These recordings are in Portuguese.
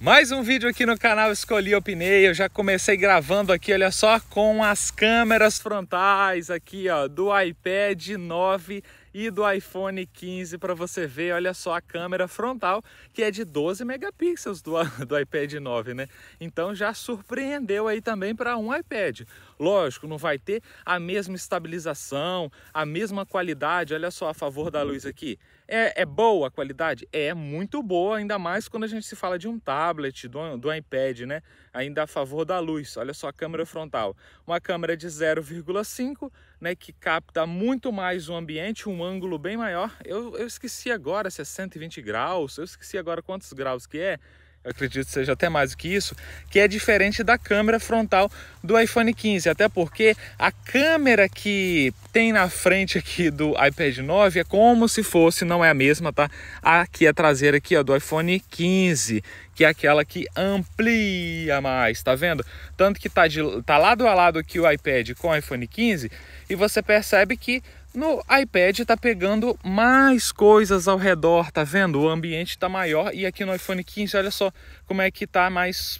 Mais um vídeo aqui no canal Escolhi Opinei, eu já comecei gravando aqui, olha só, com as câmeras frontais aqui, ó, do iPad 9 e do iPhone 15 para você ver, olha só a câmera frontal, que é de 12 megapixels do, do iPad 9, né? Então já surpreendeu aí também para um iPad. Lógico, não vai ter a mesma estabilização, a mesma qualidade, olha só a favor da luz aqui, é, é, boa a qualidade? É muito boa, ainda mais quando a gente se fala de um tablet, do, do iPad, né? Ainda a favor da luz. Olha só a câmera frontal. Uma câmera de 0,5, né? Que capta muito mais o ambiente, um ângulo bem maior. Eu, eu esqueci agora se é 120 graus, eu esqueci agora quantos graus que é eu acredito que seja até mais do que isso, que é diferente da câmera frontal do iPhone 15, até porque a câmera que tem na frente aqui do iPad 9 é como se fosse, não é a mesma, tá? Aqui a é traseira aqui, ó, do iPhone 15, que é aquela que amplia mais, tá vendo? Tanto que tá, de, tá lado a lado aqui o iPad com o iPhone 15 e você percebe que no iPad tá pegando mais coisas ao redor, tá vendo? O ambiente tá maior e aqui no iPhone 15, olha só como é que tá mais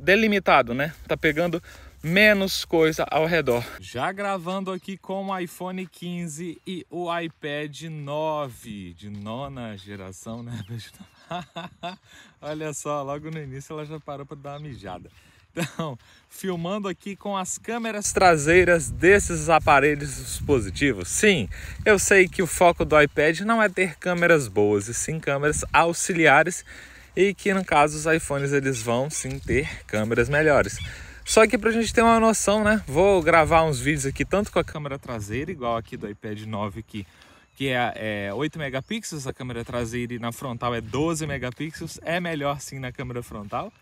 delimitado, né? Tá pegando menos coisa ao redor. Já gravando aqui com o iPhone 15 e o iPad 9 de nona geração, né? Olha só, logo no início ela já parou para dar uma mijada. Então, filmando aqui com as câmeras traseiras desses aparelhos dispositivos. Sim, eu sei que o foco do iPad não é ter câmeras boas, e sim câmeras auxiliares, e que no caso os iPhones eles vão sim ter câmeras melhores. Só que para a gente ter uma noção, né? Vou gravar uns vídeos aqui tanto com a câmera traseira, igual aqui do iPad 9 aqui, que é, é 8 megapixels a câmera traseira e na frontal é 12 megapixels, é melhor sim na câmera frontal.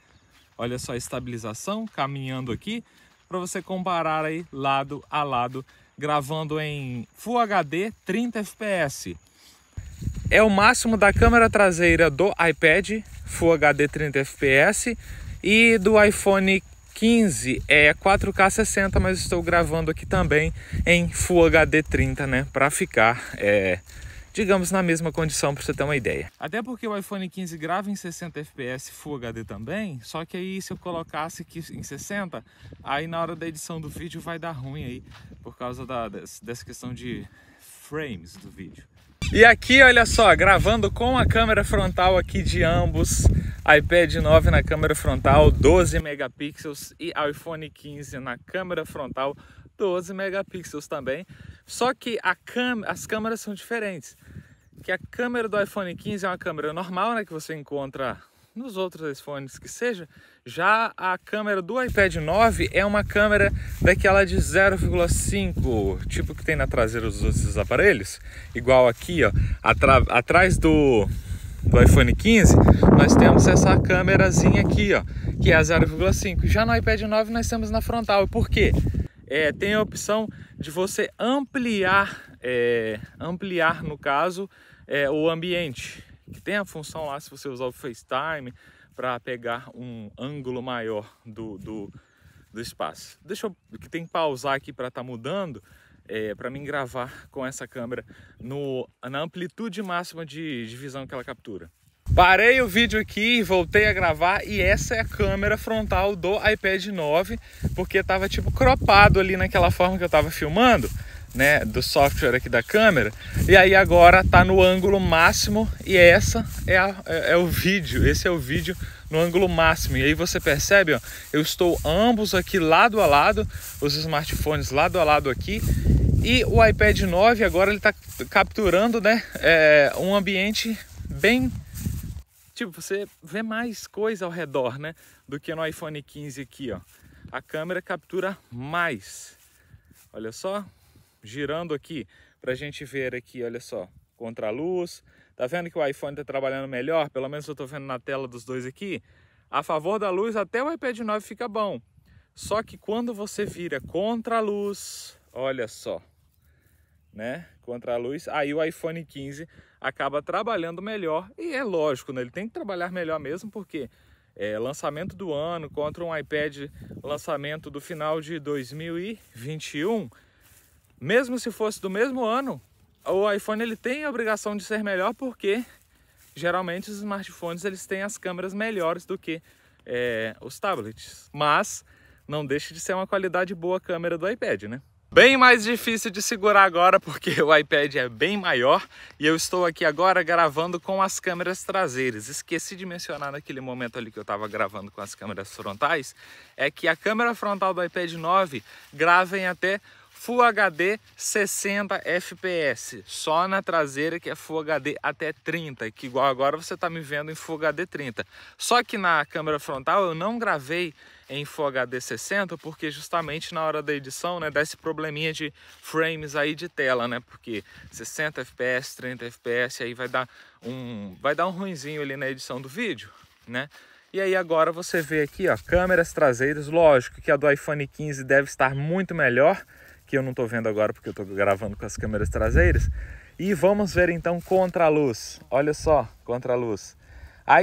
Olha só a estabilização caminhando aqui para você comparar aí lado a lado, gravando em Full HD 30 fps. É o máximo da câmera traseira do iPad Full HD 30 fps e do iPhone 15 é 4K 60, mas estou gravando aqui também em Full HD 30, né, para ficar é, digamos, na mesma condição, para você ter uma ideia. Até porque o iPhone 15 grava em 60 FPS Full HD também, só que aí se eu colocasse aqui em 60, aí na hora da edição do vídeo vai dar ruim aí, por causa da, dessa questão de frames do vídeo. E aqui, olha só, gravando com a câmera frontal aqui de ambos, iPad 9 na câmera frontal, 12 megapixels e iPhone 15 na câmera frontal, 12 megapixels também. Só que as câmeras são diferentes. Que a câmera do iPhone 15 é uma câmera normal, né, que você encontra nos outros iPhones que seja. Já a câmera do iPad 9 é uma câmera daquela de 0,5, tipo que tem na traseira dos outros aparelhos, igual aqui, ó, atrás do do iPhone 15, nós temos essa câmerazinha aqui, ó, que é a 0,5. Já no iPad 9 nós temos na frontal. Por quê? é, tem a opção de você ampliar, é, ampliar no caso, é, o ambiente, que tem a função lá se você usar o FaceTime para pegar um ângulo maior do, do, do, espaço. Deixa eu que tem que pausar aqui para estar tá mudando, é, para mim gravar com essa câmera no, na amplitude máxima de, de visão que ela captura. Parei o vídeo aqui, voltei a gravar e essa é a câmera frontal do iPad 9, porque tava tipo cropado ali naquela forma que eu tava filmando, né, do software aqui da câmera. E aí agora tá no ângulo máximo e essa é, a, é, é o vídeo, esse é o vídeo no ângulo máximo. E aí você percebe, ó, eu estou ambos aqui lado a lado, os smartphones lado a lado aqui e o iPad 9 agora ele tá capturando, né, é, um ambiente bem Tipo, você vê mais coisa ao redor, né? Do que no iPhone 15 aqui, ó. A câmera captura mais. Olha só, girando aqui pra gente ver aqui, olha só, contra a luz. Tá vendo que o iPhone tá trabalhando melhor? Pelo menos eu tô vendo na tela dos dois aqui. A favor da luz, até o iPad 9 fica bom. Só que quando você vira contra a luz, olha só, né? Contra a luz, aí o iPhone 15 acaba trabalhando melhor. E é lógico, né? ele tem que trabalhar melhor mesmo, porque é, lançamento do ano contra um iPad lançamento do final de 2021, mesmo se fosse do mesmo ano, o iPhone ele tem a obrigação de ser melhor porque geralmente os smartphones eles têm as câmeras melhores do que é, os tablets. Mas não deixe de ser uma qualidade boa a câmera do iPad, né? Bem mais difícil de segurar agora porque o iPad é bem maior e eu estou aqui agora gravando com as câmeras traseiras. Esqueci de mencionar naquele momento ali que eu estava gravando com as câmeras frontais, é que a câmera frontal do iPad 9 grava em até Full HD 60 FPS, só na traseira que é Full HD até 30, que igual agora você está me vendo em Full HD 30. Só que na câmera frontal eu não gravei em Full HD 60, porque justamente na hora da edição, né, dá esse probleminha de frames aí de tela, né? Porque 60 FPS, 30 FPS, aí vai dar um vai dar um ruinzinho ali na edição do vídeo, né? E aí agora você vê aqui, ó, câmeras traseiras, lógico que a do iPhone 15 deve estar muito melhor, que eu não estou vendo agora porque eu estou gravando com as câmeras traseiras. E vamos ver então contra a luz. Olha só, contra a luz. A,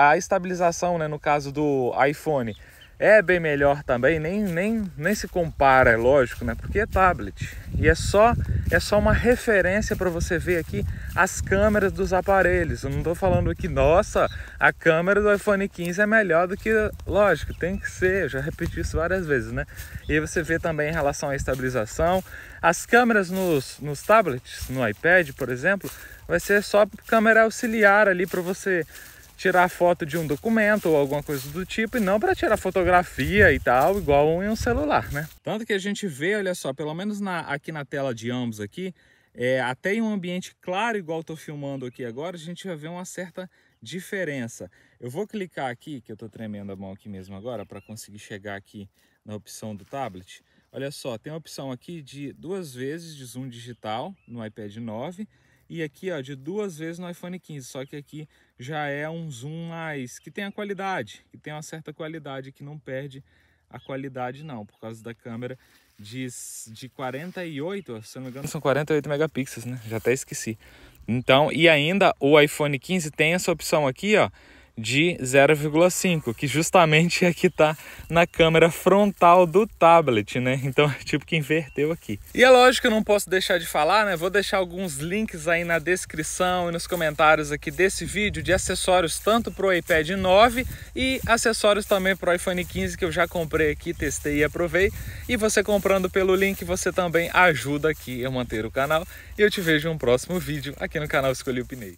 a estabilização, né, no caso do iPhone, é bem melhor também, nem, nem, nem se compara, é lógico, né? Porque é tablet. E é só é só uma referência para você ver aqui as câmeras dos aparelhos. Eu não estou falando que, nossa, a câmera do iPhone 15 é melhor do que, lógico, tem que ser. Eu já repeti isso várias vezes, né? E você vê também em relação à estabilização, as câmeras nos, nos tablets, no iPad, por exemplo, vai ser só câmera auxiliar ali para você tirar foto de um documento ou alguma coisa do tipo e não para tirar fotografia e tal, igual em um celular, né? Tanto que a gente vê, olha só, pelo menos na, aqui na tela de ambos aqui, é, até em um ambiente claro, igual estou filmando aqui agora, a gente já vê uma certa diferença. Eu vou clicar aqui, que eu estou tremendo a mão aqui mesmo agora, para conseguir chegar aqui na opção do tablet. Olha só, tem a opção aqui de duas vezes de zoom digital no iPad 9 e aqui ó, de duas vezes no iPhone 15, só que aqui já é um zoom mais que tem a qualidade, que tem uma certa qualidade, que não perde a qualidade não, por causa da câmera de, de 48, se não me engano são 48 megapixels, né? Já até esqueci. Então, e ainda o iPhone 15 tem essa opção aqui, ó, de 0,5, que justamente é que está na câmera frontal do tablet, né? Então é tipo que inverteu aqui. E é lógico que eu não posso deixar de falar, né? Vou deixar alguns links aí na descrição e nos comentários aqui desse vídeo de acessórios tanto para o iPad 9 e acessórios também para o iPhone 15 que eu já comprei aqui, testei e aprovei. E você comprando pelo link, você também ajuda aqui a manter o canal. E eu te vejo em um próximo vídeo aqui no canal Escolhi o Pneu.